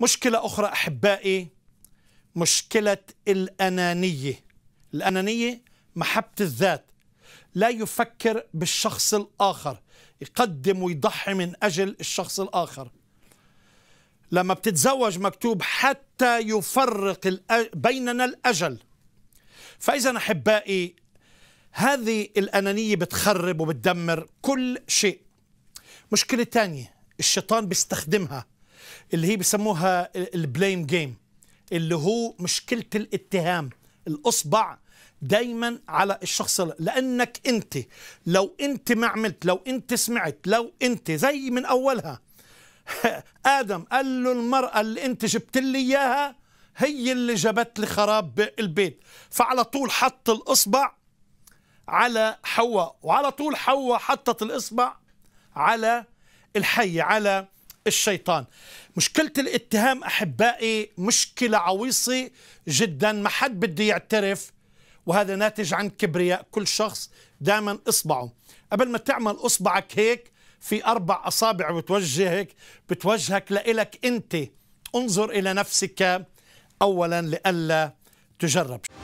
مشكلة أخرى أحبائي مشكلة الأنانية الأنانية محبة الذات لا يفكر بالشخص الآخر يقدم ويضحي من أجل الشخص الآخر لما بتتزوج مكتوب حتى يفرق بيننا الأجل فإذا أحبائي هذه الأنانية بتخرب وبتدمر كل شيء مشكلة تانية الشيطان بيستخدمها اللي هي بيسموها البليم جيم اللي هو مشكله الاتهام الاصبع دايما على الشخص لانك انت لو انت ما عملت لو انت سمعت لو انت زي من اولها ادم قال له المراه اللي انت جبت لي اياها هي اللي جابت لي خراب البيت فعلى طول حط الاصبع على حواء وعلى طول حواء حطت الاصبع على الحي على الشيطان مشكلة الاتهام أحبائي مشكلة عويصة جدا ما حد بده يعترف وهذا ناتج عن كبرياء كل شخص دائما إصبعه قبل ما تعمل إصبعك هيك في أربع أصابع بتوجهك بتوجهك لإلك أنت انظر إلى نفسك أولا لئلا تجرب